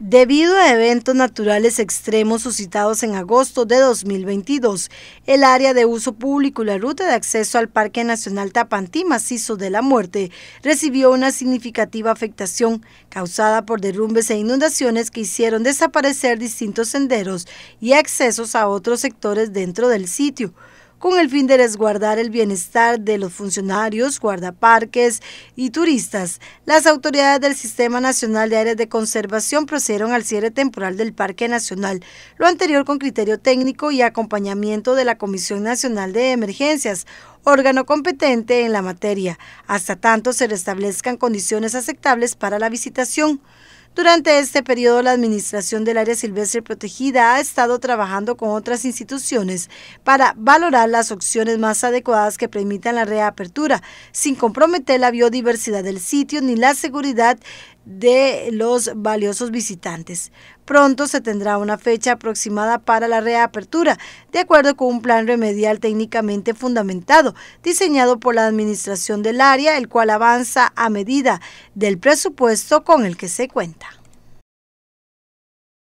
Debido a eventos naturales extremos suscitados en agosto de 2022, el área de uso público y la ruta de acceso al Parque Nacional Tapantí Macizo de la Muerte recibió una significativa afectación causada por derrumbes e inundaciones que hicieron desaparecer distintos senderos y accesos a otros sectores dentro del sitio con el fin de resguardar el bienestar de los funcionarios, guardaparques y turistas. Las autoridades del Sistema Nacional de Áreas de Conservación procedieron al cierre temporal del Parque Nacional, lo anterior con criterio técnico y acompañamiento de la Comisión Nacional de Emergencias, órgano competente en la materia, hasta tanto se restablezcan condiciones aceptables para la visitación. Durante este periodo, la Administración del Área Silvestre Protegida ha estado trabajando con otras instituciones para valorar las opciones más adecuadas que permitan la reapertura, sin comprometer la biodiversidad del sitio ni la seguridad de los valiosos visitantes. Pronto se tendrá una fecha aproximada para la reapertura, de acuerdo con un plan remedial técnicamente fundamentado, diseñado por la administración del área, el cual avanza a medida del presupuesto con el que se cuenta.